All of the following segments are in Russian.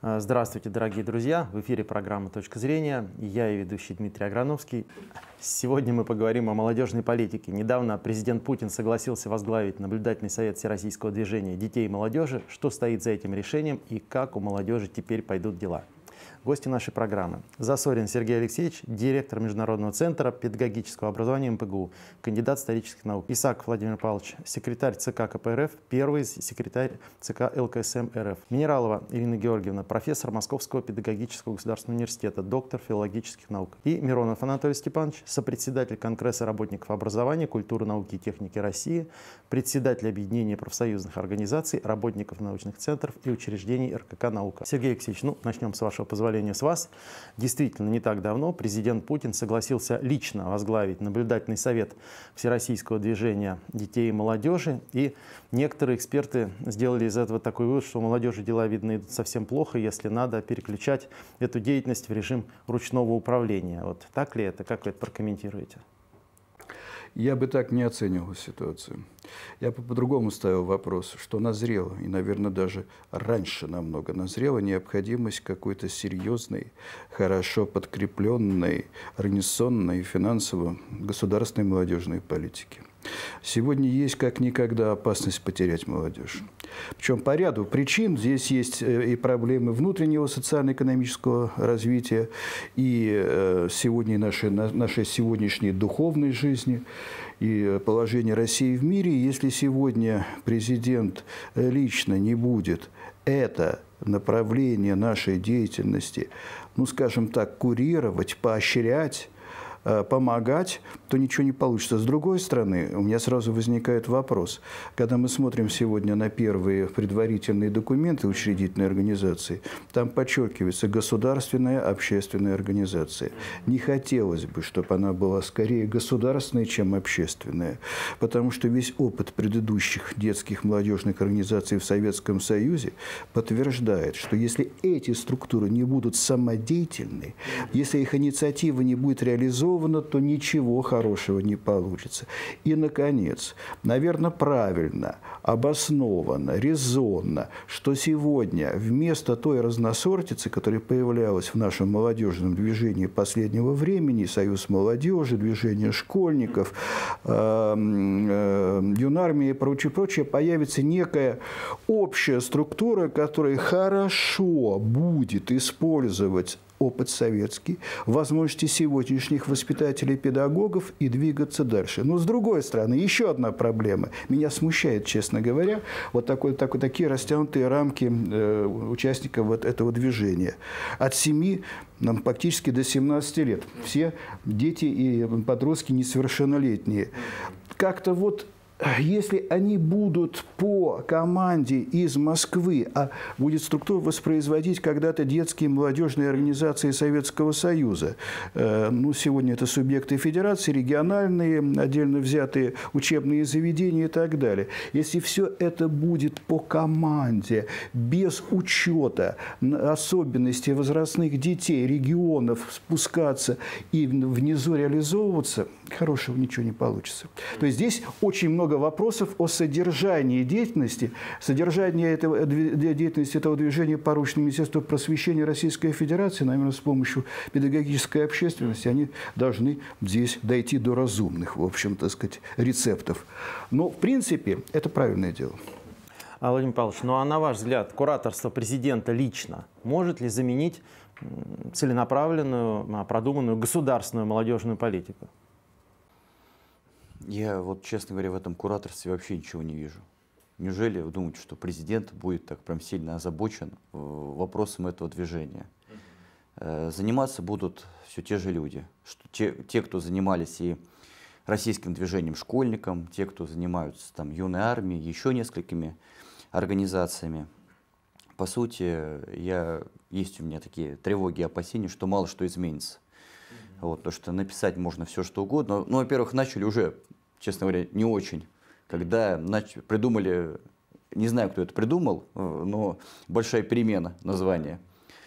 Э, здравствуйте, дорогие друзья! В эфире программа «Точка зрения». Я и ведущий Дмитрий Аграновский. Сегодня мы поговорим о молодежной политике. Недавно президент Путин согласился возглавить наблюдательный совет Всероссийского движения детей и молодежи. Что стоит за этим решением и как у молодежи теперь пойдут дела – гости нашей программы. Засорин Сергей Алексеевич, директор Международного центра педагогического образования МПГУ, кандидат исторических наук. Исаак Владимир Павлович, секретарь ЦК КПРФ, первый секретарь ЦК ЛКСМ РФ. Минералова Ирина Георгиевна, профессор Московского педагогического государственного университета, доктор филологических наук. И Миронов Анатолий Степанович, сопредседатель Конгресса работников образования, культуры, науки и техники России, председатель Объединения профсоюзных организаций, работников научных центров и учреждений РКК «Наука». Сергей Алексеевич, ну, начнем с вашего позволения позволения с вас, действительно не так давно президент Путин согласился лично возглавить наблюдательный совет Всероссийского движения детей и молодежи. И некоторые эксперты сделали из этого такой вывод, что молодежи дела видны совсем плохо, если надо переключать эту деятельность в режим ручного управления. Вот так ли это? Как вы это прокомментируете? Я бы так не оценивал ситуацию. Я бы по-другому ставил вопрос, что назрело, и, наверное, даже раньше намного назрела необходимость какой-то серьезной, хорошо подкрепленной, организационной и финансово государственной молодежной политики. Сегодня есть как никогда опасность потерять молодежь. Причем по ряду причин. Здесь есть э, и проблемы внутреннего социально-экономического развития, и э, сегодня нашей, нашей сегодняшней духовной жизни, и э, положение России в мире. Если сегодня президент лично не будет это направление нашей деятельности, ну, скажем так, курировать, поощрять, Э, помогать, то ничего не получится. С другой стороны, у меня сразу возникает вопрос. Когда мы смотрим сегодня на первые предварительные документы учредительной организации, там подчеркивается государственная общественная организация. Не хотелось бы, чтобы она была скорее государственной, чем общественная, потому что весь опыт предыдущих детских молодежных организаций в Советском Союзе подтверждает, что если эти структуры не будут самодеятельны, если их инициатива не будет реализована, реализовано, то ничего хорошего не получится. И, наконец, наверное, правильно, обоснованно, резонно, что сегодня вместо той разносортицы, которая появлялась в нашем молодежном движении последнего времени, Союз молодежи, движение школьников, эм, э, юнармия и прочее, прочее, появится некая общая структура, которая хорошо будет использовать опыт советский, возможности сегодняшних воспитателей педагогов и двигаться дальше. Но с другой стороны, еще одна проблема. Меня смущает, честно говоря, вот такой, такой, такие растянутые рамки э, участников вот этого движения. От 7 нам практически до 17 лет. Все дети и подростки несовершеннолетние. Как-то вот если они будут по команде из Москвы, а будет структура воспроизводить когда-то детские молодежные организации Советского Союза, э, ну, сегодня это субъекты федерации, региональные, отдельно взятые учебные заведения и так далее. Если все это будет по команде, без учета особенностей возрастных детей, регионов, спускаться и внизу реализовываться, хорошего ничего не получится. То есть здесь очень много много вопросов о содержании деятельности, содержании этого, э, деятельности этого движения поручено Министерству просвещения Российской Федерации, наверное, с помощью педагогической общественности, они должны здесь дойти до разумных, в общем, так сказать, рецептов. Но, в принципе, это правильное дело. А, Владимир Павлович, ну а на ваш взгляд, кураторство президента лично может ли заменить целенаправленную, а, продуманную государственную молодежную политику? Я вот, честно говоря, в этом кураторстве вообще ничего не вижу. Неужели вы думаете, что президент будет так прям сильно озабочен э, вопросом этого движения? Э, заниматься будут все те же люди. Что те, те, кто занимались и российским движением школьникам, те, кто занимаются там юной армией, еще несколькими организациями. По сути, я, есть у меня такие тревоги и опасения, что мало что изменится. Вот, потому что написать можно все что угодно. Ну, во-первых, начали уже, честно говоря, не очень. Когда нач... придумали, не знаю, кто это придумал, э, но «Большая перемена» название.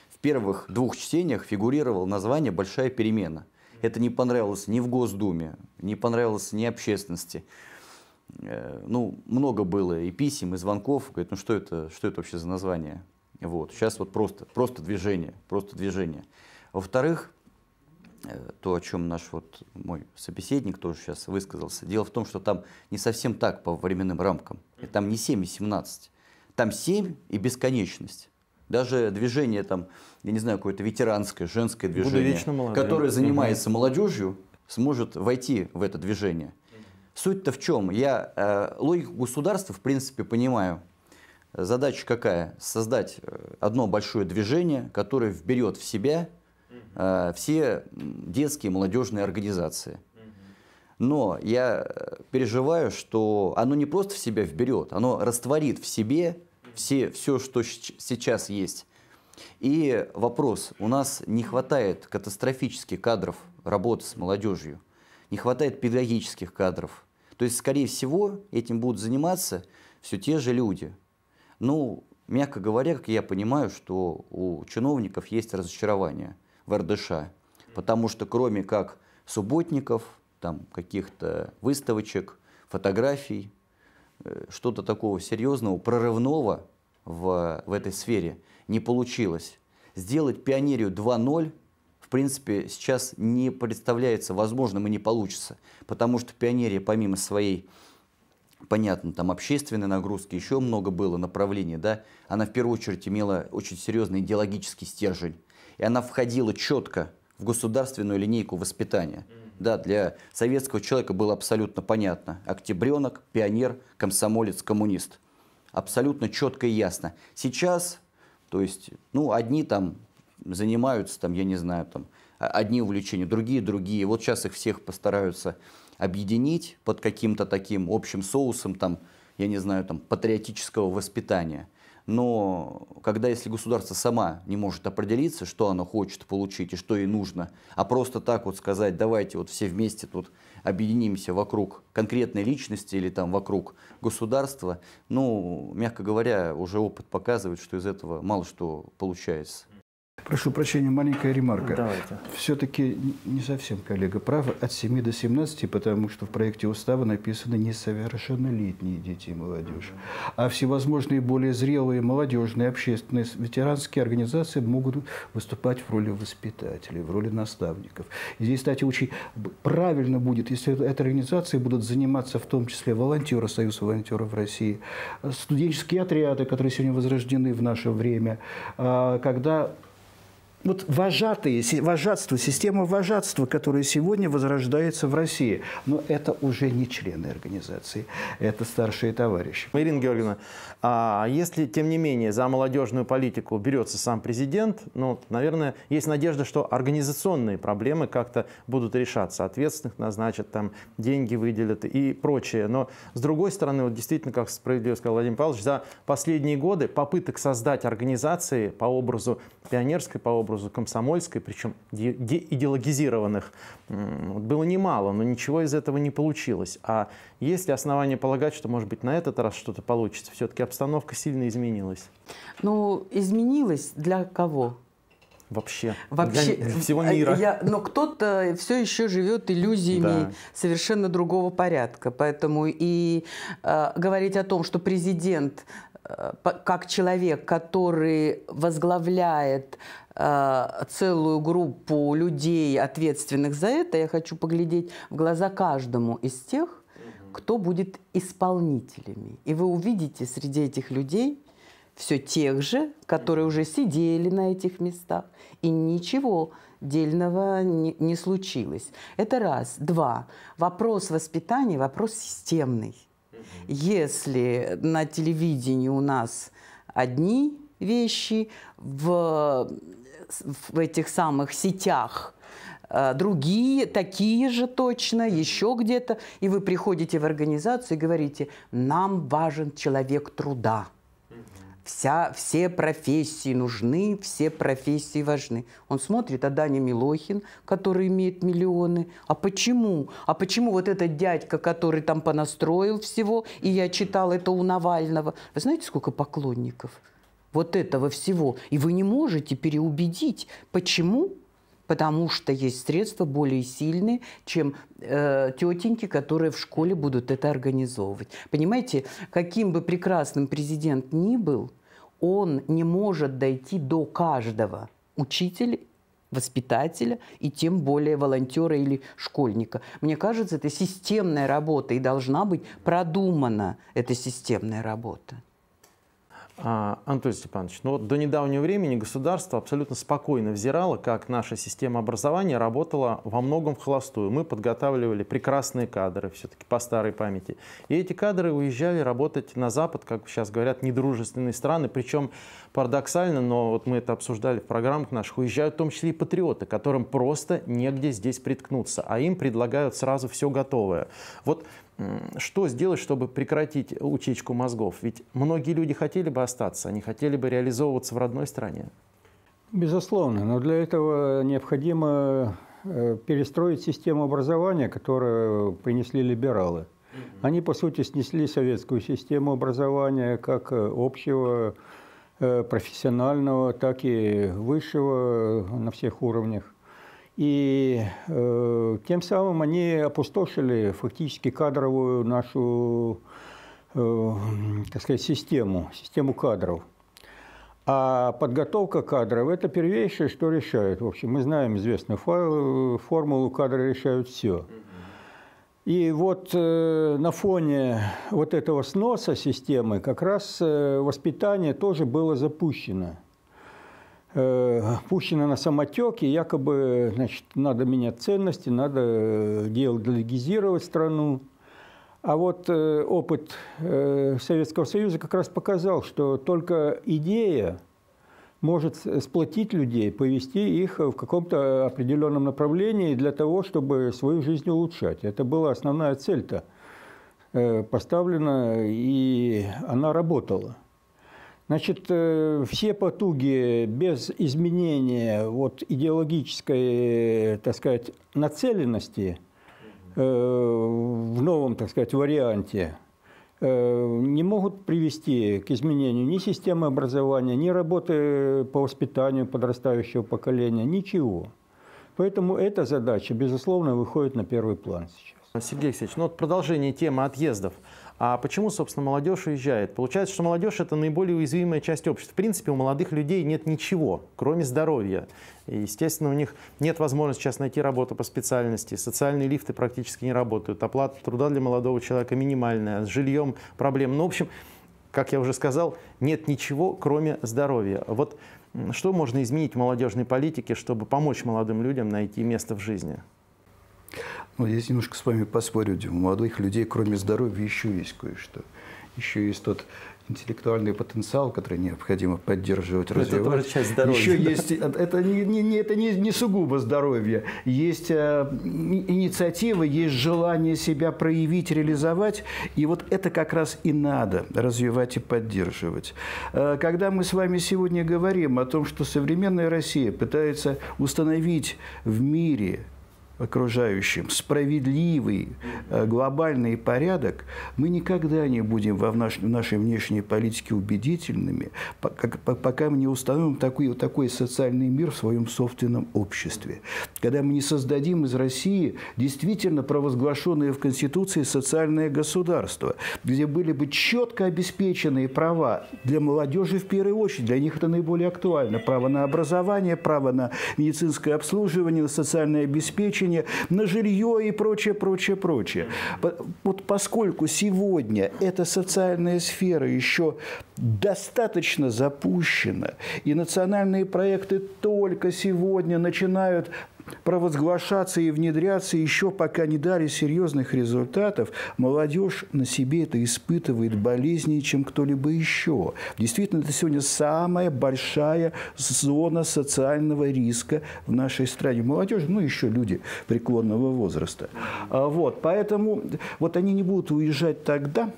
В первых двух чтениях фигурировало название «Большая перемена». Это не понравилось ни в Госдуме, не понравилось ни общественности. Э, ну, много было и писем, и звонков. говорят, ну что это, что это вообще за название? Вот. Сейчас вот просто, просто движение, просто движение. Во-вторых, Э, то, о чем наш вот мой собеседник тоже сейчас высказался. Дело в том, что там не совсем так по временным рамкам. И там не 7 и 17. Там 7 и бесконечность. Даже движение там, я не знаю, какое-то ветеранское, женское движение, которое занимается молодежью, сможет войти в это движение. Суть-то в чем? Я э, логику государства, в принципе, понимаю. Задача какая? Создать э, одно большое движение, которое вберет в себя Э, все детские молодежные организации. Но я э, переживаю, что оно не просто в себя вберет, оно растворит в себе все, все что сейчас есть. И вопрос, у нас не хватает катастрофически кадров работы с молодежью, не хватает педагогических кадров. То есть, скорее всего, этим будут заниматься все те же люди. Ну, мягко говоря, как я понимаю, что у чиновников есть разочарование – в РДШ. А. Потому что кроме как субботников, там каких-то выставочек, фотографий, э, что-то такого серьезного, прорывного в, в этой сфере не получилось. Сделать пионерию 2.0 в принципе сейчас не представляется возможным и не получится, потому что пионерия помимо своей понятно, там общественной нагрузки, еще много было направлений, да, она в первую очередь имела очень серьезный идеологический стержень и она входила четко в государственную линейку воспитания. Да, для советского человека было абсолютно понятно. Октябренок, пионер, комсомолец, коммунист. Абсолютно четко и ясно. Сейчас, то есть, ну, одни там занимаются, там, я не знаю, там, одни увлечения, другие другие. Вот сейчас их всех постараются объединить под каким-то таким общим соусом, там, я не знаю, там, патриотического воспитания – но когда если государство сама не может определиться, что оно хочет получить и что ей нужно, а просто так вот сказать, давайте вот все вместе тут объединимся вокруг конкретной личности или там вокруг государства, ну, мягко говоря, уже опыт показывает, что из этого мало что получается. Прошу прощения, маленькая ремарка. Давайте. Все-таки не совсем коллега прав от 7 до 17, потому что в проекте устава написано несовершеннолетние дети и молодежь. А всевозможные более зрелые молодежные общественные ветеранские организации могут выступать в роли воспитателей, в роли наставников. И здесь, кстати, очень правильно будет, если эти организации будут заниматься в том числе волонтеры, Союз волонтеров России, студенческие отряды, которые сегодня возрождены в наше время, а, когда вот вожатые, вожатство, система вожатства, которая сегодня возрождается в России, но это уже не члены организации, это старшие товарищи. Ирина Георгиевна, а если, тем не менее, за молодежную политику берется сам президент, ну, наверное, есть надежда, что организационные проблемы как-то будут решаться, ответственных назначат, там, деньги выделят и прочее. Но, с другой стороны, вот действительно, как справедливо сказал Владимир Павлович, за последние годы попыток создать организации по образу пионерской, по образу образу комсомольской, причем идеологизированных, было немало, но ничего из этого не получилось. А есть ли основания полагать, что, может быть, на этот раз что-то получится? Все-таки обстановка сильно изменилась. Ну, изменилась для кого? вообще, вообще для, для всего э, мира. Я, но кто-то все еще живет иллюзиями да. совершенно другого порядка. Поэтому и э, говорить о том, что президент э, как человек, который возглавляет Э, целую группу людей, ответственных за это, я хочу поглядеть в глаза каждому из тех, кто будет исполнителями. И вы увидите среди этих людей все тех же, которые уже сидели на этих местах, и ничего дельного не, не случилось. Это раз. Два. Вопрос воспитания, вопрос системный. Если на телевидении у нас одни вещи, в в этих самых сетях э, другие такие же точно, еще где-то. И вы приходите в организацию и говорите, нам важен человек труда. Вся, все профессии нужны, все профессии важны. Он смотрит, а Даня Милохин, который имеет миллионы. А почему? А почему вот этот дядька, который там понастроил всего, и я читал это у Навального. Вы знаете, сколько поклонников? вот этого всего. И вы не можете переубедить. Почему? Потому что есть средства более сильные, чем э, тетеньки, которые в школе будут это организовывать. Понимаете, каким бы прекрасным президент ни был, он не может дойти до каждого учителя воспитателя и тем более волонтера или школьника. Мне кажется, это системная работа и должна быть продумана эта системная работа. А, Антон Степанович, ну вот до недавнего времени государство абсолютно спокойно взирало, как наша система образования работала во многом в холостую. Мы подготавливали прекрасные кадры, все-таки по старой памяти. И эти кадры уезжали работать на Запад, как сейчас говорят, недружественные страны. Причем парадоксально, но вот мы это обсуждали в программах наших, уезжают в том числе и патриоты, которым просто негде здесь приткнуться, а им предлагают сразу все готовое. Вот что сделать, чтобы прекратить утечку мозгов? Ведь многие люди хотели бы остаться, они хотели бы реализовываться в родной стране. Безусловно, но для этого необходимо э, перестроить систему образования, которую принесли либералы. Они, по сути, снесли советскую систему образования как э, общего, э, профессионального, так и высшего на всех уровнях. И э, тем самым они опустошили фактически кадровую нашу, э, так сказать, систему, систему кадров. А подготовка кадров – это первейшее, что решает. В общем, мы знаем известную формулу «кадры решают все». И вот э, на фоне вот этого сноса системы как раз э, воспитание тоже было запущено – Э, пущена на самотек, и якобы значит, надо менять ценности, надо э, деалогизировать страну. А вот э, опыт Советского Союза как раз показал, что только идея может сплотить людей, повести их в каком-то определенном направлении для того, чтобы свою жизнь улучшать. Это была основная цель-то поставлена, и она работала. Значит, э, все потуги без изменения вот, идеологической, так сказать, нацеленности э, в новом, так сказать, варианте э, не могут привести к изменению ни системы образования, ни работы по воспитанию подрастающего поколения, ничего. Поэтому эта задача, безусловно, выходит на первый план сейчас. Сергей Алексеевич, ну вот продолжение темы отъездов. А почему, собственно, молодежь уезжает? Получается, что молодежь – это наиболее уязвимая часть общества. В принципе, у молодых людей нет ничего, кроме здоровья. И, естественно, у них нет возможности сейчас найти работу по специальности, социальные лифты практически не работают, оплата труда для молодого человека минимальная, с жильем проблем. Ну, в общем, как я уже сказал, нет ничего, кроме здоровья. Вот что можно изменить в молодежной политике, чтобы помочь молодым людям найти место в жизни? Ну, здесь немножко с вами поспорю, Дима. У молодых людей, кроме здоровья, еще есть кое-что. Еще есть тот интеллектуальный потенциал, который необходимо поддерживать, развивать. Это тоже часть здоровья. Еще есть, э, это не, не, это не, не сугубо здоровье. Есть э, инициатива, есть желание себя проявить, реализовать. И вот это как раз и надо развивать и поддерживать. Э, когда мы с вами сегодня говорим о том, что современная Россия пытается установить в мире окружающим, справедливый э, глобальный порядок, мы никогда не будем в нашей, в нашей внешней политике убедительными, пока мы не установим такой, такой социальный мир в своем собственном обществе. Когда мы не создадим из России действительно провозглашенное в Конституции социальное государство, где были бы четко обеспеченные права для молодежи в первую очередь, для них это наиболее актуально, право на образование, право на медицинское обслуживание, на социальное обеспечение, обслуживание, на жилье и прочее, прочее, прочее. Вот поскольку сегодня эта социальная сфера еще достаточно запущена, и национальные проекты только сегодня начинают провозглашаться и внедряться еще пока не дали серьезных результатов, молодежь на себе это испытывает болезнее, чем кто-либо еще. Действительно, это сегодня самая большая зона социального риска в нашей стране. Молодежь, ну еще люди преклонного возраста. А, вот, поэтому вот они не будут уезжать тогда,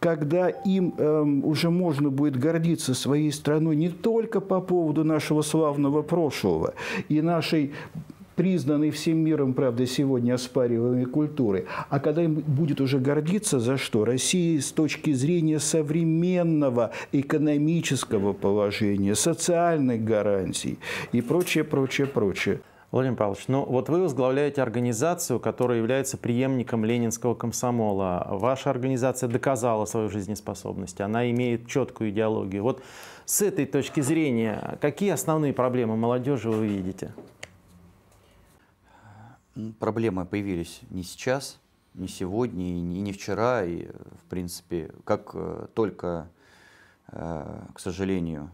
когда им эм, уже можно будет гордиться своей страной не только по поводу нашего славного прошлого и нашей признанной всем миром, правда, сегодня оспариваемой культуры, а когда им будет уже гордиться, за что России с точки зрения современного экономического положения, социальных гарантий и прочее, прочее, прочее. Владимир Павлович, ну вот вы возглавляете организацию, которая является преемником ленинского комсомола. Ваша организация доказала свою жизнеспособность, она имеет четкую идеологию. Вот с этой точки зрения, какие основные проблемы молодежи вы видите? Проблемы появились не сейчас, не сегодня, и не вчера. И, в принципе, как э, только, э, к сожалению,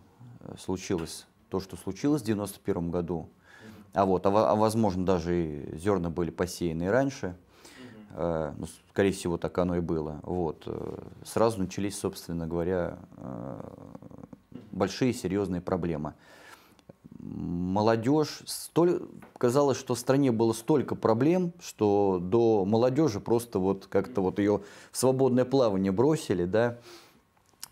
случилось то, что случилось в 1991 году, а вот, а, а, возможно, даже и зерна были посеяны раньше, э, ну, скорее всего, так оно и было. Вот. Сразу начались, собственно говоря, большие серьезные проблемы молодежь, столь, казалось, что в стране было столько проблем, что до молодежи просто вот как-то вот ее в свободное плавание бросили, да.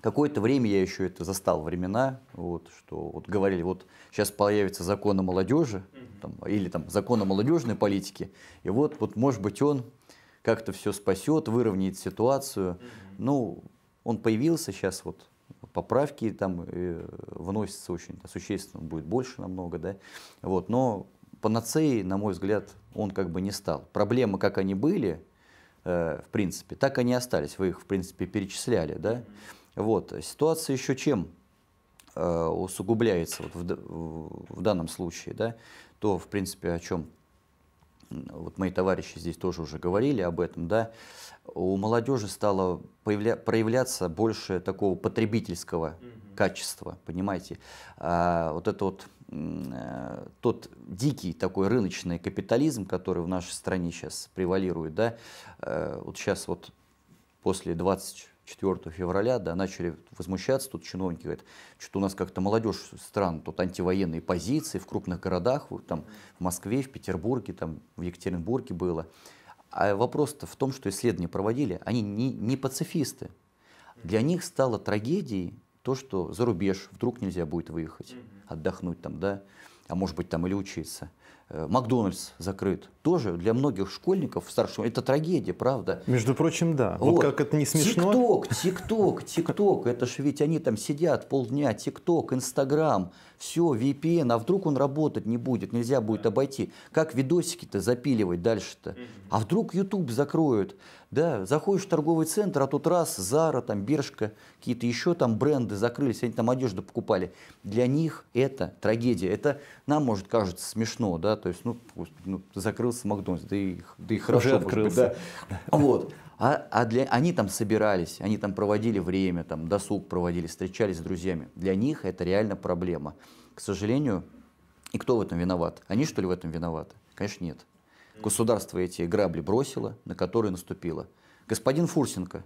Какое-то время я еще это застал времена, вот, что вот говорили, вот сейчас появится закон о молодежи, там, или там закон о молодежной политике, и вот, вот может быть он как-то все спасет, выровняет ситуацию. Ну, он появился сейчас вот поправки там э, вносятся очень да, существенно, будет больше намного, да, вот, но панацеей, на мой взгляд, он как бы не стал. Проблемы, как они были, э, в принципе, так они остались, вы их, в принципе, перечисляли, да, вот, ситуация еще чем э, усугубляется вот в, в данном случае, да, то, в принципе, о чем вот мои товарищи здесь тоже уже говорили об этом, да, у молодежи стало появля- проявляться больше такого потребительского mm -hmm. качества, понимаете. А, вот это вот э, тот дикий такой рыночный капитализм, который в нашей стране сейчас превалирует, да, э, вот сейчас вот после 20 4 февраля, да, начали возмущаться, тут чиновники говорят, что у нас как-то молодежь стран, тут антивоенные позиции в крупных городах, там в Москве, в Петербурге, там в Екатеринбурге было. А вопрос-то в том, что исследования проводили, они не, не пацифисты. Для них стало трагедией то, что за рубеж вдруг нельзя будет выехать, отдохнуть там, да, а может быть там или учиться. Э, Макдональдс закрыт, тоже для многих школьников старшего это трагедия, правда? Между прочим, да. Вот, вот как это не смешно. Тикток, тикток, тикток. Это же ведь они там сидят полдня. Тикток, Инстаграм, все, VPN. А вдруг он работать не будет, нельзя будет обойти. Как видосики-то запиливать дальше-то? А вдруг YouTube закроют? Да, заходишь в торговый центр, а тут раз, Зара, там, Бершка, какие-то еще там бренды закрылись, они там одежду покупали. Для них это трагедия. Это нам, может, кажется смешно, да, то есть, ну, ну закрыл открылся Макдональдс, да и, да и хорошо. Уже открылся. Быть, да? вот. А, а для, они там собирались, они там проводили время, там досуг проводили, встречались с друзьями. Для них это реально проблема. К сожалению, и кто в этом виноват? Они что ли в этом виноваты? Конечно, нет. Государство эти грабли бросило, на которые наступило. Господин Фурсенко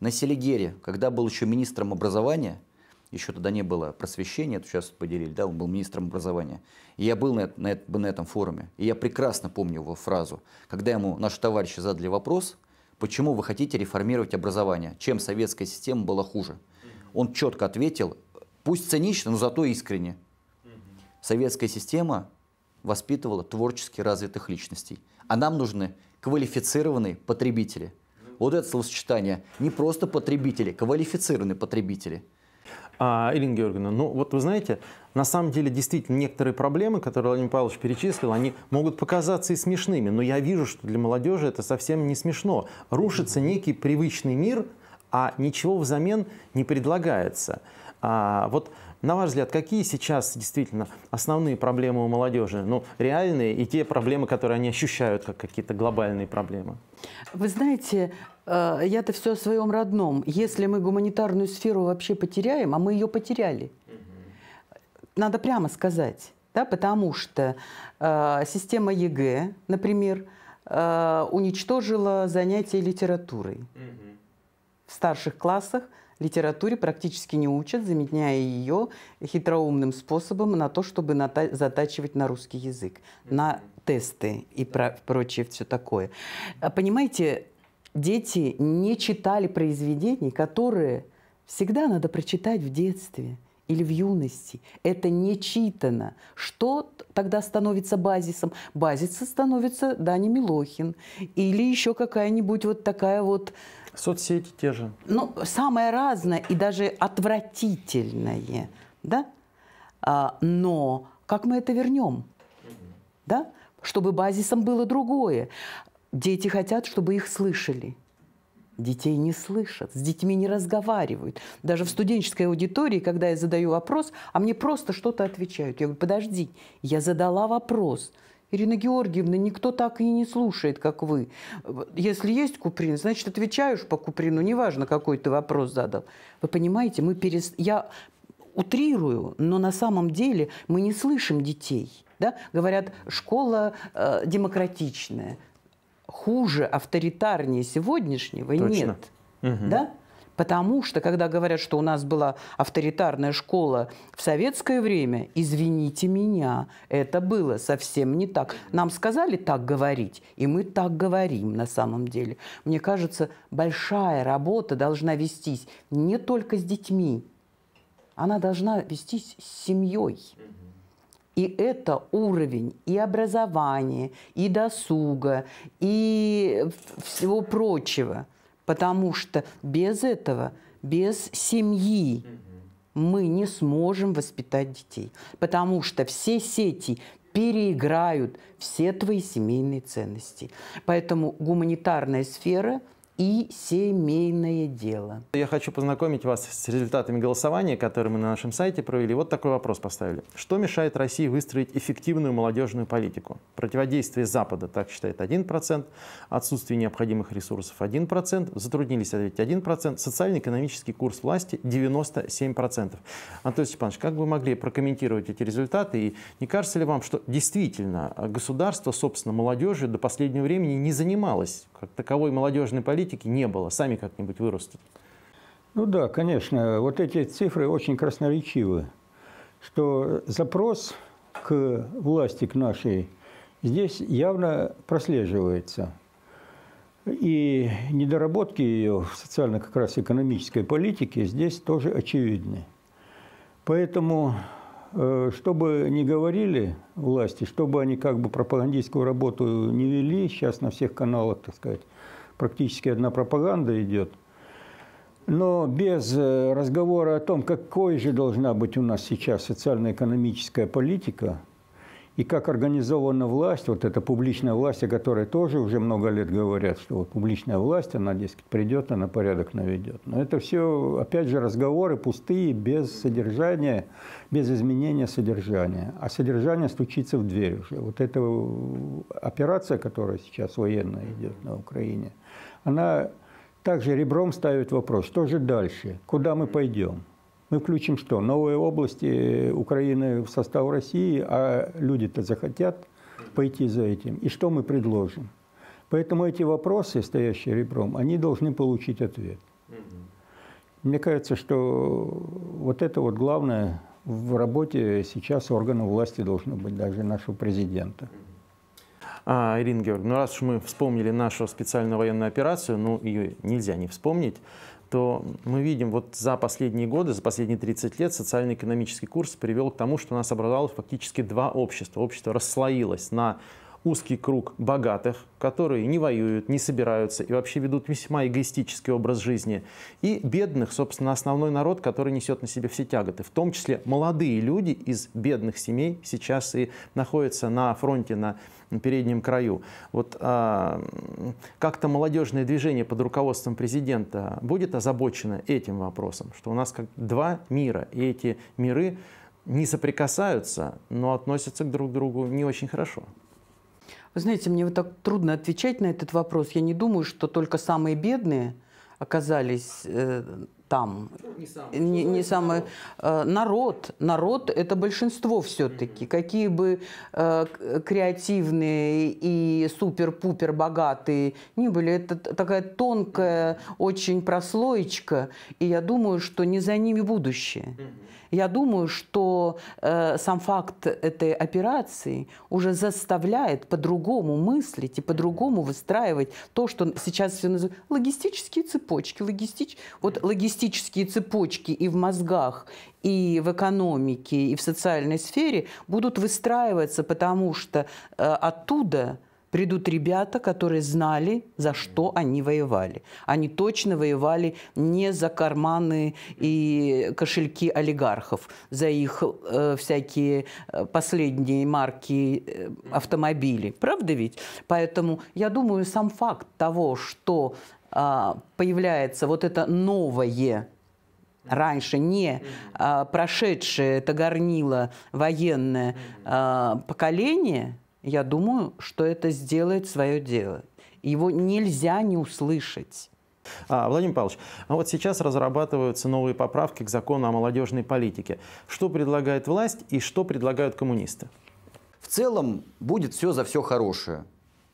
на Селигере, когда был еще министром образования – еще тогда не было просвещения, это сейчас поделили, да, он был министром образования. И я был на, на, на этом форуме, и я прекрасно помню его фразу, когда ему наши товарищи задали вопрос, почему вы хотите реформировать образование, чем советская система была хуже. Он четко ответил, пусть цинично, но зато искренне. Советская система воспитывала творчески развитых личностей, а нам нужны квалифицированные потребители. Ну. Вот это словосочетание. Не просто потребители, квалифицированные потребители – а, Ирина Георгиевна, ну вот вы знаете, на самом деле действительно некоторые проблемы, которые Владимир Павлович перечислил, они могут показаться и смешными, но я вижу, что для молодежи это совсем не смешно. Рушится некий привычный мир, а ничего взамен не предлагается. А, вот на ваш взгляд, какие сейчас действительно основные проблемы у молодежи? Ну, реальные и те проблемы, которые они ощущают как какие-то глобальные проблемы? Вы знаете, э, я-то все о своем родном. Если мы гуманитарную сферу вообще потеряем, а мы ее потеряли, надо прямо сказать, да, потому что э, система ЕГЭ, например, э, уничтожила занятия литературой в старших классах – литературе практически не учат, заменяя ее хитроумным способом на то, чтобы ната- затачивать на русский язык, на тесты и про- прочее все такое. А понимаете, дети не читали произведений, которые всегда надо прочитать в детстве или в юности. Это не читано. Что тогда становится базисом? Базисом становится Даня Милохин или еще какая-нибудь вот такая вот Соцсети те же. Ну, самое разное и даже отвратительное, да? А, но как мы это вернем? Да? Чтобы базисом было другое. Дети хотят, чтобы их слышали. Детей не слышат, с детьми не разговаривают. Даже в студенческой аудитории, когда я задаю вопрос, а мне просто что-то отвечают. Я говорю, подожди, я задала вопрос – Ирина Георгиевна, никто так и не слушает, как вы. Если есть Куприн, значит, отвечаешь по Куприну, неважно, какой ты вопрос задал. Вы понимаете, мы перес... я утрирую, но на самом деле мы не слышим детей. Да? Говорят, школа э, демократичная. Хуже, авторитарнее сегодняшнего Точно. нет. Угу. Да? Потому что, когда говорят, что у нас была авторитарная школа в советское время, извините меня, это было совсем не так. Нам сказали так говорить, и мы так говорим на самом деле. Мне кажется, большая работа должна вестись не только с детьми, она должна вестись с семьей. И это уровень и образования, и досуга, и всего прочего – потому что без этого, без семьи мы не сможем воспитать детей, потому что все сети переиграют все твои семейные ценности. Поэтому гуманитарная сфера – и семейное дело. Я хочу познакомить вас с результатами голосования, которые мы на нашем сайте провели. Вот такой вопрос поставили. Что мешает России выстроить эффективную молодежную политику? Противодействие Запада, так считает 1%, отсутствие необходимых ресурсов 1%, затруднились ответить 1%, социально-экономический курс власти 97%. Антон Степанович, как вы могли прокомментировать эти результаты? И не кажется ли вам, что действительно государство, собственно, молодежи до последнего времени не занималось как таковой молодежной политики не было, сами как-нибудь вырастут. Ну да, конечно, вот эти цифры очень красноречивы, что запрос к власти, к нашей, здесь явно прослеживается. И недоработки ее в социально как раз экономической политике здесь тоже очевидны. Поэтому Э, что бы ни говорили власти, чтобы они как бы пропагандистскую работу не вели, сейчас на всех каналах, так сказать, практически одна пропаганда идет, но без э, разговора о том, какой же должна быть у нас сейчас социально-экономическая политика – и как организована власть, вот эта публичная власть, о которой тоже уже много лет говорят, что вот публичная власть, она, дескать, придет, она порядок наведет. Но это все, опять же, разговоры пустые, без содержания, без изменения содержания. А содержание стучится в дверь уже. Вот эта операция, которая сейчас военная идет на Украине, она также ребром ставит вопрос, что же дальше, куда мы пойдем мы включим что? Новые области Украины в состав России, а люди-то захотят пойти за этим. И что мы предложим? Поэтому эти вопросы, стоящие ребром, они должны получить ответ. Мне кажется, что вот это вот главное в работе сейчас органов власти должно быть, даже нашего президента. А, Ирина Георгиевна, ну раз уж мы вспомнили нашу специальную военную операцию, ну ее нельзя не вспомнить что мы видим вот за последние годы, за последние 30 лет социально-экономический курс привел к тому, что у нас образовалось фактически два общества. Общество расслоилось на узкий круг богатых, которые не воюют, не собираются и вообще ведут весьма эгоистический образ жизни, и бедных, собственно, основной народ, который несет на себе все тяготы, в том числе молодые люди из бедных семей сейчас и находятся на фронте, на переднем краю. Вот а, как-то молодежное движение под руководством президента будет озабочено этим вопросом, что у нас как два мира, и эти миры не соприкасаются, но относятся друг к другу не очень хорошо. Вы знаете, мне вот так трудно отвечать на этот вопрос. Я не думаю, что только самые бедные оказались э, там. Ну, не, сам, э, не, не самое. Э, народ. Народ – это большинство все-таки. Mm-hmm. Какие бы э, креативные и супер-пупер богатые ни были, это такая тонкая очень прослоечка. И я думаю, что не за ними будущее. Mm-hmm. Я думаю, что э, сам факт этой операции уже заставляет по-другому мыслить и по-другому выстраивать то, что сейчас все называют логистические цепочки. Логистич... Вот логистические цепочки и в мозгах, и в экономике, и в социальной сфере будут выстраиваться, потому что э, оттуда придут ребята, которые знали, за что они воевали. Они точно воевали не за карманы и кошельки олигархов, за их э, всякие э, последние марки э, автомобилей. Правда ведь? Поэтому я думаю, сам факт того, что э, появляется вот это новое раньше не а, прошедшее это горнило военное а, поколение, я думаю, что это сделает свое дело. Его нельзя не услышать. А, Владимир Павлович, а вот сейчас разрабатываются новые поправки к закону о молодежной политике. Что предлагает власть и что предлагают коммунисты? В целом будет все за все хорошее.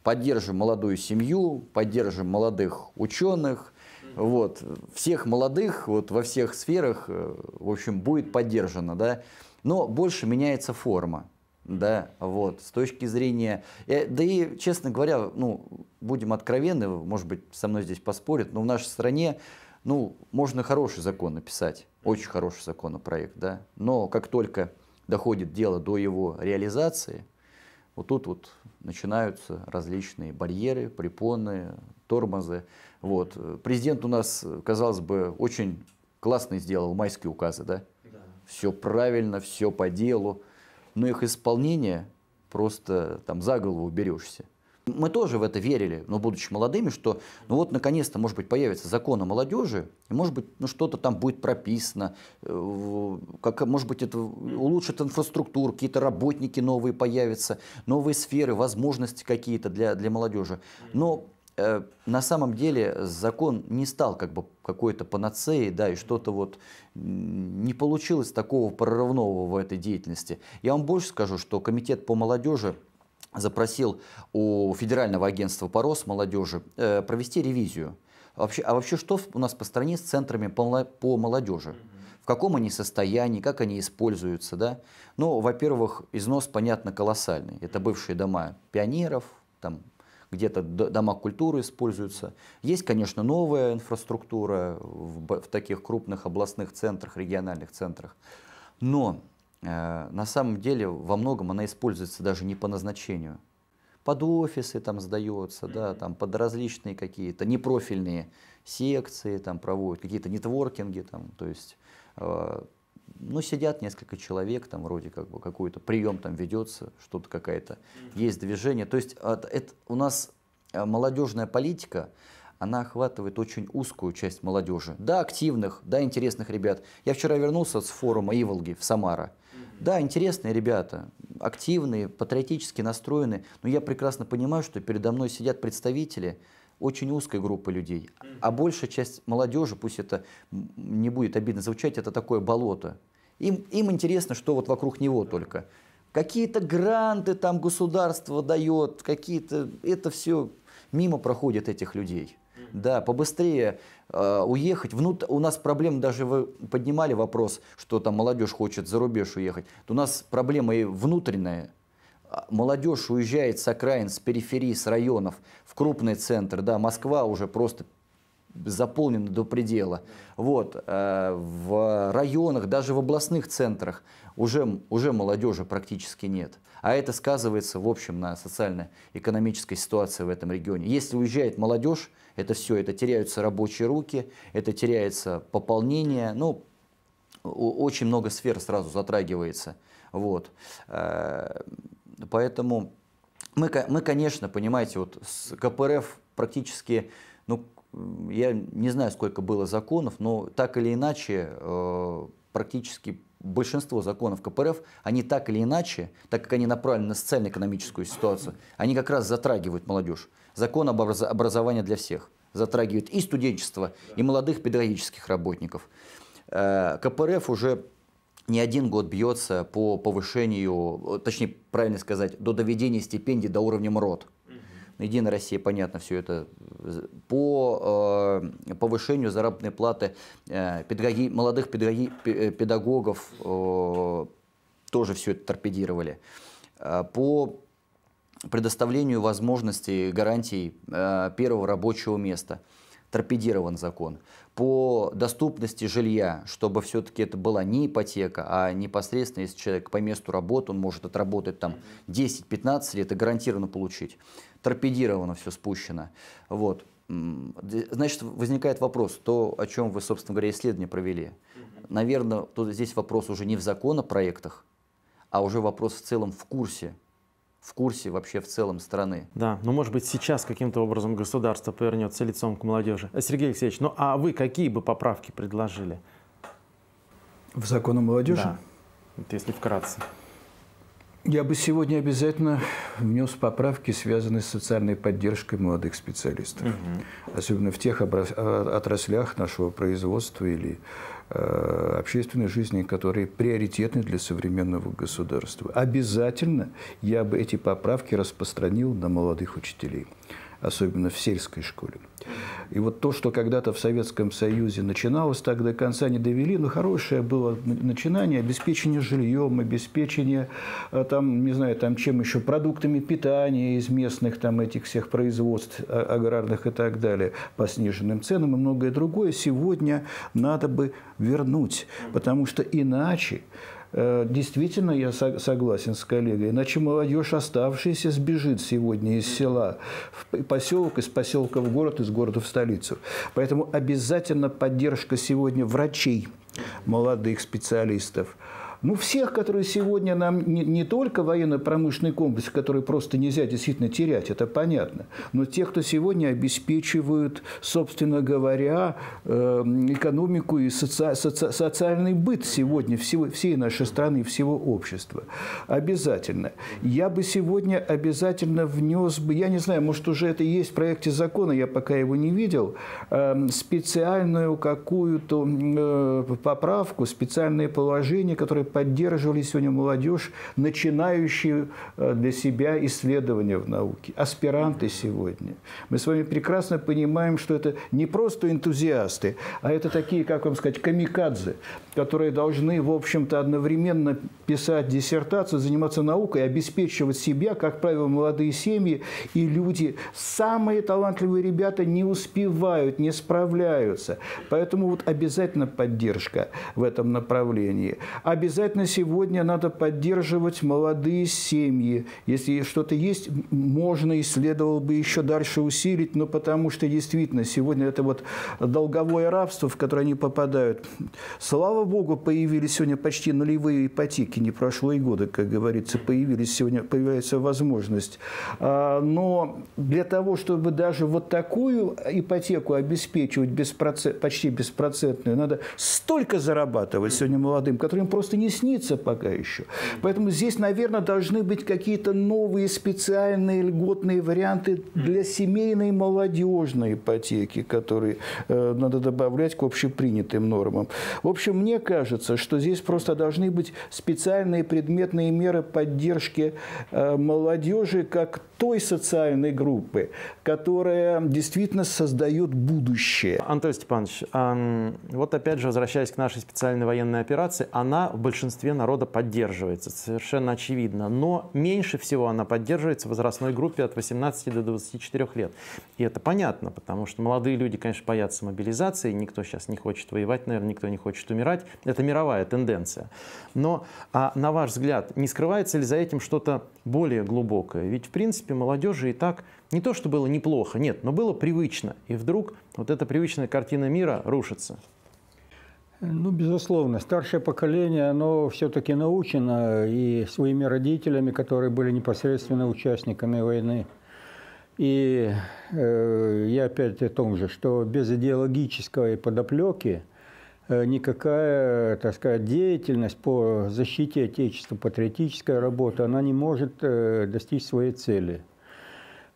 Поддержим молодую семью, поддержим молодых ученых, вот, всех молодых вот, во всех сферах, э, в общем, будет поддержано, да. Но больше меняется форма да, вот, с точки зрения, э, да и, честно говоря, ну, будем откровенны, может быть, со мной здесь поспорят, но в нашей стране, ну, можно хороший закон написать, очень хороший законопроект, да, но как только доходит дело до его реализации, вот тут вот начинаются различные барьеры, препоны, тормозы, вот. Президент у нас, казалось бы, очень классно сделал майские указы, да? да. Все правильно, все по делу, но их исполнение просто там за голову уберешься. Мы тоже в это верили, но будучи молодыми, что ну вот наконец-то, может быть, появится закон о молодежи, и, может быть, ну что-то там будет прописано, э, как, может быть, это улучшит инфраструктуру, какие-то работники новые появятся, новые сферы, возможности какие-то для, для молодежи. Но Э, на самом деле закон не стал как бы какой-то панацеей, да, и что-то вот не получилось такого прорывного в этой деятельности. Я вам больше скажу, что комитет по молодежи запросил у Федерального агентства по Росмолодежи э, провести ревизию. Вообще, а вообще что у нас по стране с центрами по молодежи? в каком они состоянии, как они используются. Да? Ну, во-первых, износ, понятно, колоссальный. Это бывшие дома пионеров, там, где-то дома культуры используются. Есть, конечно, новая инфраструктура в, в таких крупных областных центрах, региональных центрах, но э, на самом деле во многом она используется даже не по назначению. Под офисы там сдается, да, там под различные какие-то непрофильные секции там проводят, какие-то нетворкинги там, то есть э, ну, сидят несколько человек, там вроде как бы какой-то прием там ведется, что-то какая-то, есть движение. То есть это, у нас э, молодежная политика, она охватывает очень узкую часть молодежи. Да, активных, да, интересных ребят. Я вчера вернулся с форума Иволги в Самара. Да, интересные ребята, активные, патриотически настроены но я прекрасно понимаю, что передо мной сидят представители, очень узкой группы людей. А большая часть молодежи, пусть это не будет обидно звучать, это такое болото. Им, им интересно, что вот вокруг него только. Какие-то гранты там государство дает, какие-то... Это все мимо проходит этих людей. Да, побыстрее э, уехать. Внут... У нас проблем даже вы поднимали вопрос, что там молодежь хочет за рубеж уехать. У нас проблема и внутренняя. А, молодежь уезжает с окраин, с периферии, с районов в крупный центр. Да, Москва уже просто заполнены до предела. Вот, э, в районах, даже в областных центрах уже, уже молодежи практически нет. А это сказывается, в общем, на социально-экономической ситуации в этом регионе. Если уезжает молодежь, это все, это теряются рабочие руки, это теряется пополнение, ну, очень много сфер сразу затрагивается. Вот. Э, поэтому мы, мы, конечно, понимаете, вот с КПРФ практически, ну, я не знаю, сколько было законов, но так или иначе э, практически большинство законов КПРФ, они так или иначе, так как они направлены на социально-экономическую ситуацию, они как раз затрагивают молодежь. Закон об образовании для всех затрагивает и студенчество, и молодых педагогических работников. Э, КПРФ уже не один год бьется по повышению, точнее, правильно сказать, до доведения стипендий до уровня МРОД. Единая России понятно, все это по э, повышению заработной платы э, педагоги, молодых педагоги, э, педагогов э, тоже все это торпедировали. Э, по предоставлению возможностей, гарантий э, первого рабочего места торпедирован закон. По доступности жилья, чтобы все-таки это была не ипотека, а непосредственно, если человек по месту работы, он может отработать там 10-15 лет и гарантированно получить торпедировано все спущено. Вот. Значит, возникает вопрос, то, о чем вы, собственно говоря, исследование провели. Наверное, тут, здесь вопрос уже не в законопроектах, а уже вопрос в целом в курсе в курсе вообще в целом страны. Да, ну, может быть сейчас каким-то образом государство повернется лицом к молодежи. Э, Сергей Алексеевич, ну а вы какие бы поправки предложили? В закон о молодежи? Да, вот если вкратце. Я бы сегодня обязательно внес поправки, связанные с социальной поддержкой молодых специалистов. Угу. Особенно в тех а, отраслях нашего производства или э, общественной жизни, которые приоритетны для современного государства. Обязательно я бы эти поправки распространил на молодых учителей особенно в сельской школе. И вот то, что когда-то в Советском Союзе начиналось, так до конца не довели, но хорошее было начинание, обеспечение жильем, обеспечение, э, там, не знаю, там чем еще, продуктами питания из местных там этих всех производств э, аграрных и так далее, по сниженным ценам и многое другое, сегодня надо бы вернуть, потому что иначе Э, действительно, я согласен с коллегой, иначе молодежь оставшаяся сбежит сегодня из села в поселок, из поселка в город, из города в столицу. Поэтому обязательно поддержка сегодня врачей, молодых специалистов – ну, всех, которые сегодня нам не, не только военно-промышленный комплекс, который просто нельзя действительно терять, это понятно, но тех, кто сегодня обеспечивают, собственно говоря, э, экономику и соци, соци, социальный быт сегодня всего, всей нашей страны, всего общества. Обязательно. Я бы сегодня обязательно внес бы, я не знаю, может, уже это и есть в проекте закона, я пока его не видел, эм, специальную какую-то э, поправку, специальные положения, которые поддерживали сегодня молодежь, начинающие э, для себя исследования в науке, аспиранты сегодня. Мы с вами прекрасно понимаем, что это не просто энтузиасты, а это такие, как вам сказать, камикадзе, которые должны, в общем-то, одновременно писать диссертацию, заниматься наукой, обеспечивать себя, как правило, молодые семьи и люди. Самые талантливые ребята не успевают, не справляются. Поэтому вот обязательно поддержка в этом направлении. Обязательно обязательно сегодня надо поддерживать молодые семьи. Если что-то есть, можно и следовало бы еще дальше усилить, но потому что действительно сегодня это вот долговое рабство, в которое они попадают. Слава Богу, появились сегодня почти нулевые ипотеки, не прошло и года, как говорится, появились сегодня, появляется возможность. А, но для того, чтобы даже вот такую ипотеку обеспечивать беспроцент, почти беспроцентную, надо столько зарабатывать сегодня молодым, которым просто не снится пока еще. Поэтому здесь, наверное, должны быть какие-то новые специальные льготные варианты для семейной молодежной ипотеки, которые э, надо добавлять к общепринятым нормам. В общем, мне кажется, что здесь просто должны быть специальные предметные меры поддержки э, молодежи как той социальной группы, которая действительно создает будущее. Антон Степанович, эм, вот опять же, возвращаясь к нашей специальной военной операции, она в большинстве большинстве народа поддерживается, совершенно очевидно. Но меньше всего она поддерживается в возрастной группе от 18 до 24 лет. И это понятно, потому что молодые люди, конечно, боятся мобилизации, никто сейчас не хочет воевать, наверное, никто не хочет умирать. Это мировая тенденция. Но, а, на ваш взгляд, не скрывается ли за этим что-то более глубокое? Ведь, в принципе, молодежи и так не то, что было неплохо, нет, но было привычно. И вдруг вот эта привычная картина мира рушится. Ну, безусловно, старшее поколение, оно все-таки научено и своими родителями, которые были непосредственно участниками войны. И э, я опять о том же, что без идеологической подоплеки э, никакая, так сказать, деятельность по защите Отечества, патриотическая работа, она не может э, достичь своей цели –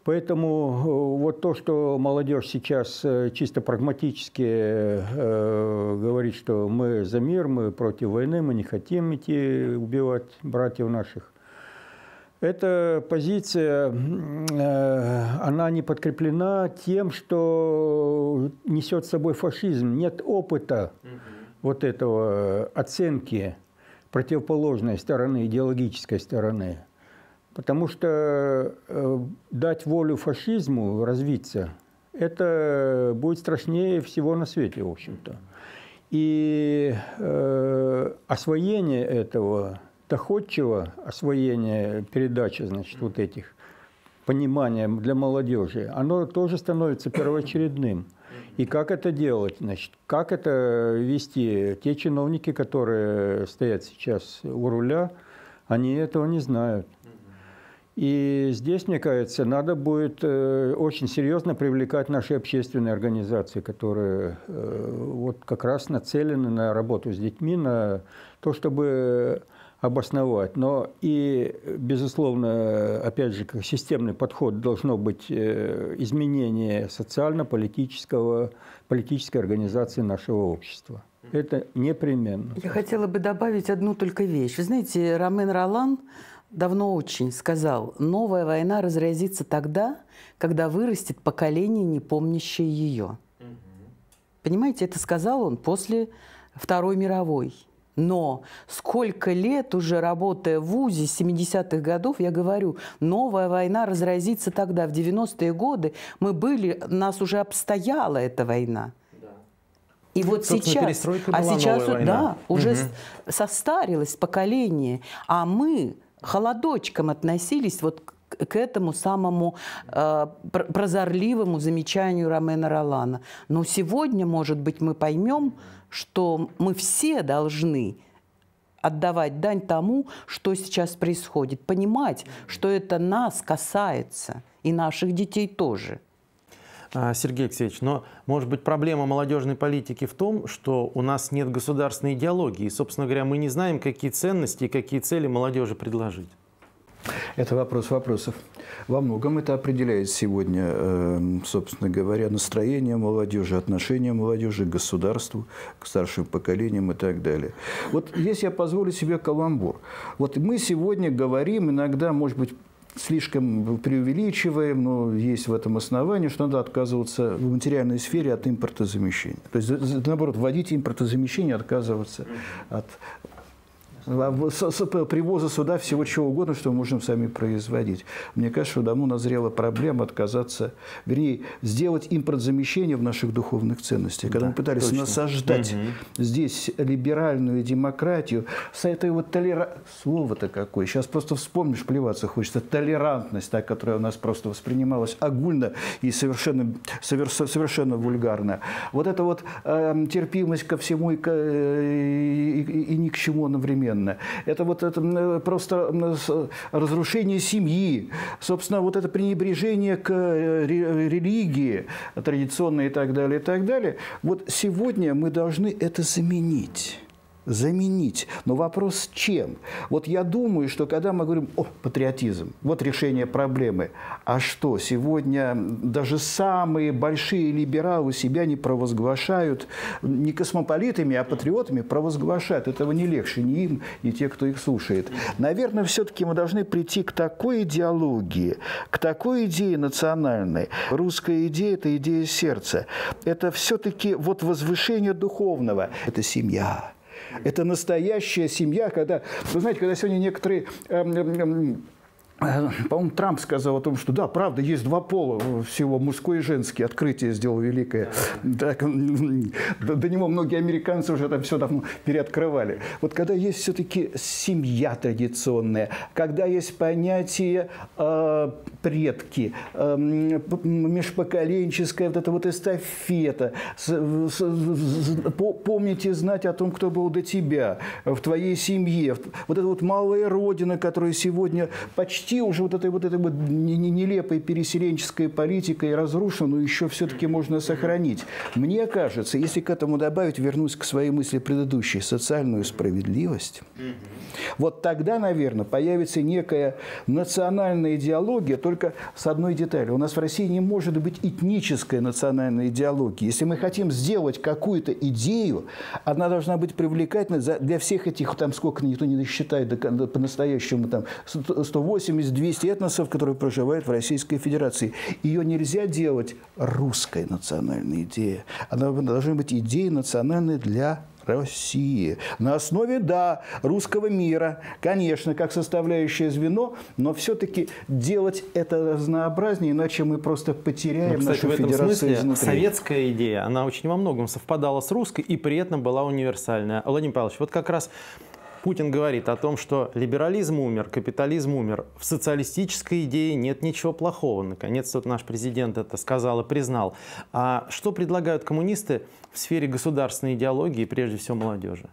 Поэтому э, вот то, что молодежь сейчас э, чисто прагматически э, говорит, что мы за мир, мы против войны, мы не хотим идти убивать братьев наших, эта позиция, э, она не подкреплена тем, что несет с собой фашизм. Нет опыта вот этого оценки противоположной стороны, идеологической стороны. Потому что э, дать волю фашизму развиться, это будет страшнее всего на свете, в общем-то. И э, освоение этого, доходчиво освоение передача, значит, вот этих пониманий для молодежи, оно тоже становится первоочередным. И как это делать, значит, как это вести? Те чиновники, которые стоят сейчас у руля, они этого не знают. И здесь, мне кажется, надо будет э, очень серьезно привлекать наши общественные организации, которые э, вот как раз нацелены на работу с детьми, на то, чтобы обосновать. Но и, безусловно, опять же, как системный подход должно быть э, изменение социально-политического, политической организации нашего общества. Это непременно. Я хотела бы добавить одну только вещь. Вы знаете, Ромен Ролан давно очень сказал, новая война разразится тогда, когда вырастет поколение, не помнящее ее. Угу. Понимаете, это сказал он после Второй мировой. Но сколько лет уже работая в УЗИ, с 70-х годов, я говорю, новая война разразится тогда, в 90-е годы. Мы были, нас уже обстояла эта война. И вот Собственно, сейчас, а сейчас, да, война. уже угу. состарилось поколение, а мы холодочком относились вот к этому самому э, прозорливому замечанию Ромена Ролана. Но сегодня, может быть, мы поймем, что мы все должны отдавать дань тому, что сейчас происходит, понимать, что это нас касается и наших детей тоже. А, Сергей Алексеевич, но, может быть, проблема молодежной политики в том, что у нас нет государственной идеологии. И, собственно говоря, мы не знаем, какие ценности и какие цели молодежи предложить. Это вопрос вопросов. Во многом это определяет сегодня, эм, собственно говоря, настроение молодежи, отношение молодежи к государству, к старшим поколениям и так далее. Вот здесь я позволю себе каламбур. Вот мы сегодня говорим иногда, может быть, слишком преувеличиваем, но есть в этом основании, что надо отказываться в материальной сфере от импортозамещения. То есть, наоборот, вводить импортозамещение, отказываться от Э, привоза сюда всего чего угодно, что мы можем сами производить. Мне кажется, что давно назрела проблема отказаться, вернее, сделать импортзамещение в наших духовных ценностях. Когда да, мы пытались точно. насаждать угу. здесь либеральную демократию, с этой вот толерантностью Слово-то какое. Сейчас просто вспомнишь, плеваться хочется. Толерантность, та, которая у нас просто воспринималась огульно и совершенно, совер, совершенно вульгарно. Вот эта вот э, терпимость ко всему и, к, э, и, и, и ни к чему одновременно современное. Это вот это э, просто э, э, разрушение семьи, собственно, вот это пренебрежение к религии традиционной и так далее, и так далее. Вот сегодня мы должны это заменить заменить. Но вопрос чем? Вот я думаю, что когда мы говорим о патриотизм, вот решение проблемы, а что сегодня даже самые большие либералы себя не провозглашают не космополитами, а патриотами провозглашают. Этого не легче ни им, ни те, кто их слушает. Наверное, все-таки мы должны прийти к такой идеологии, к такой идее национальной. Русская идея – это идея сердца. Это все-таки вот возвышение духовного. Это семья, это настоящая семья, когда, вы знаете, когда сегодня некоторые эм, эм, эм, Э, по-моему, Трамп сказал о том, что да, правда, есть два пола э, всего, мужской и женский. Открытие сделал великое. Так, до него многие американцы уже там все давно переоткрывали. Вот когда есть все-таки семья традиционная, когда есть понятие э, предки, э, межпоколенческая вот эта вот эстафета, с, с, с, по, помнить знать о том, кто был до тебя, э, в твоей семье, вот эта вот малая родина, которая сегодня почти почти уже вот этой вот этой вот нелепой переселенческой политикой разрушен, но еще все-таки можно сохранить. Мне кажется, если к этому добавить, вернусь к своей мысли предыдущей, социальную справедливость, вот тогда, наверное, появится некая национальная идеология, только с одной деталью. У нас в России не может быть этнической национальной идеологии. Если мы хотим сделать какую-то идею, она должна быть привлекательной для всех этих, там сколько никто не считает по-настоящему, там 108 170-200 этносов, которые проживают в Российской Федерации. Ее нельзя делать русской национальной идеей. Она должна быть идеей национальной для России. На основе, да, русского мира, конечно, как составляющее звено, но все-таки делать это разнообразнее, иначе мы просто потеряем но, ну, кстати, нашу в этом федерацию смысле изнутри. советская идея, она очень во многом совпадала с русской и при этом была универсальная. Владимир Павлович, вот как раз Путин говорит о том, что либерализм умер, капитализм умер. В социалистической идее нет ничего плохого. Наконец, тут наш президент это сказал и признал. А что предлагают коммунисты в сфере государственной идеологии, прежде всего молодежи?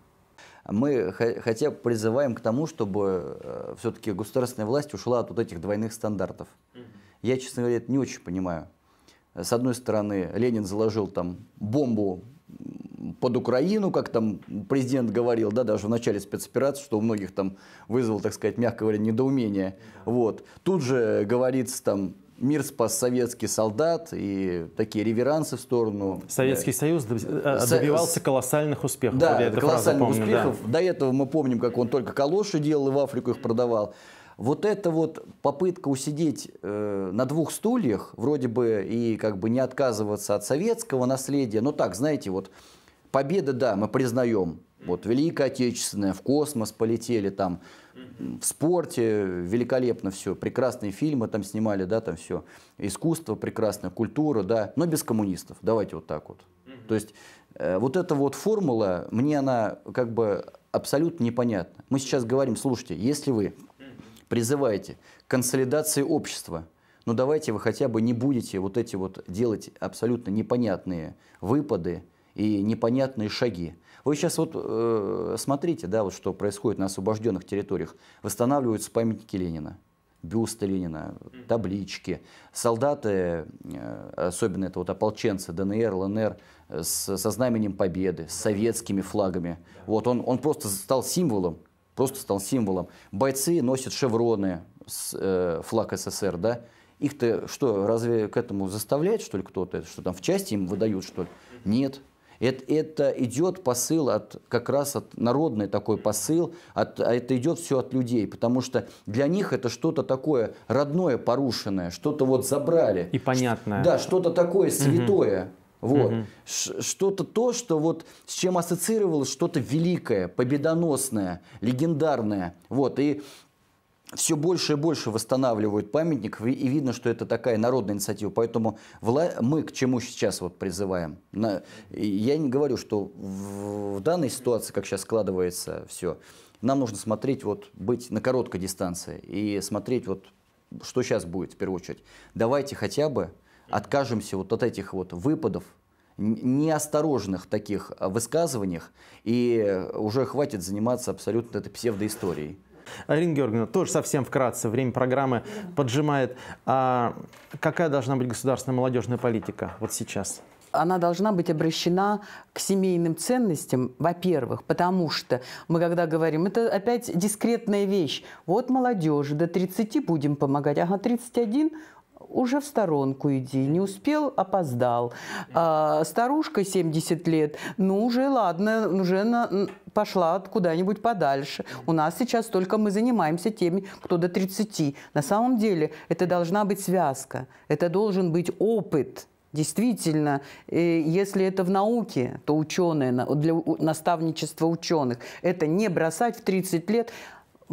мы хотя бы призываем к тому, чтобы э, все-таки государственная власть ушла от вот этих двойных стандартов. Я, честно говоря, это не очень понимаю. С одной стороны, Ленин заложил там бомбу под Украину, как там президент говорил, да, даже в начале спецоперации, что у многих там вызвал, так сказать, мягко говоря, недоумение. Вот. Тут же говорится там мир спас советский солдат и такие реверансы в сторону. Советский Союз э, добивался Со... колоссальных успехов. Да, колоссальных фразу помню, успехов. Да. До этого мы помним, как он только калоши делал и в Африку их продавал вот эта вот попытка усидеть э, на двух стульях, вроде бы и как бы не отказываться от советского наследия, но ну так, знаете, вот победа, да, мы признаем, вот Великая Отечественная, в космос полетели там, в спорте великолепно все, прекрасные фильмы там снимали, да, там все, искусство прекрасное, культура, да, но без коммунистов, давайте вот так вот. То есть э, вот эта вот формула, мне она как бы абсолютно непонятна. Мы сейчас говорим, слушайте, если вы призываете к консолидации общества. Но ну, давайте вы хотя бы не будете вот эти вот делать абсолютно непонятные выпады и непонятные шаги. Вы сейчас вот э, смотрите, да, вот что происходит на освобожденных территориях. Восстанавливаются памятники Ленина бюсты Ленина, таблички. Солдаты, э, особенно это вот ополченцы ДНР, ЛНР, с, со знаменем Победы, с советскими флагами. Вот он, он просто стал символом просто стал символом. Бойцы носят шевроны с э, флаг СССР, да? Их-то что, разве к этому заставляет, что ли, кто-то? Что там в части им выдают, что ли? Нет. Это, это идет посыл от, как раз от народный такой посыл, от, а это идет все от людей, потому что для них это что-то такое родное, порушенное, что-то вот забрали. И понятное. да, что-то такое святое. Угу вот. Угу. Что-то то, что вот с чем ассоциировалось что-то великое, победоносное, легендарное. Вот. И все больше и больше восстанавливают памятник, и видно, что это такая народная инициатива. Поэтому вла... мы к чему сейчас вот призываем? На... Я не говорю, что в... в данной ситуации, как сейчас складывается все, нам нужно смотреть, вот, быть на короткой дистанции и смотреть, вот, что сейчас будет в первую очередь. Давайте хотя бы откажемся вот от этих вот выпадов, неосторожных таких э, высказываниях, и уже хватит заниматься абсолютно этой псевдоисторией. Арина Георгиевна, тоже совсем вкратце, время программы поджимает. А какая должна быть государственная молодежная политика вот сейчас? она должна быть обращена к семейным ценностям, во-первых, потому что мы когда говорим, это опять дискретная вещь. Вот молодежи, до 30 будем помогать. Ага, 31, уже в сторонку иди, не успел, опоздал. А, старушка 70 лет, ну уже ладно, уже на, пошла куда-нибудь подальше. У нас сейчас только мы занимаемся теми, кто до 30. На самом деле это должна быть связка, это должен быть опыт. Действительно, э, если это в науке, то ученые, для наставничества ученых, это не бросать в 30 лет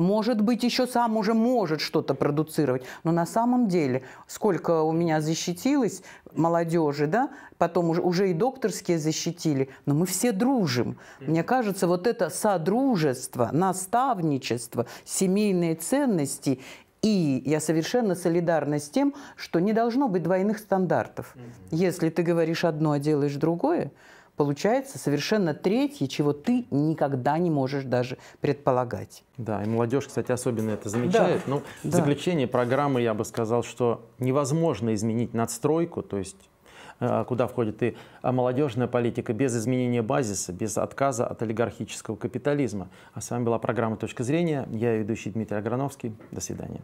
может быть, еще сам уже может что-то продуцировать, но на самом деле, сколько у меня защитилось молодежи, да, потом уже, уже и докторские защитили, но мы все дружим. Мне кажется, вот это содружество, наставничество, семейные ценности и я совершенно солидарна с тем, что не должно быть двойных стандартов. Если ты говоришь одно, а делаешь другое, получается совершенно третье, чего ты никогда не можешь даже предполагать. Да, и молодежь, кстати, особенно это замечает. Да. Ну, да. заключение программы я бы сказал, что невозможно изменить надстройку, то есть э, куда входит и молодежная политика, без изменения базиса, без отказа от олигархического капитализма. А с вами была программа «Точка зрения». Я ведущий Дмитрий Аграновский. До свидания.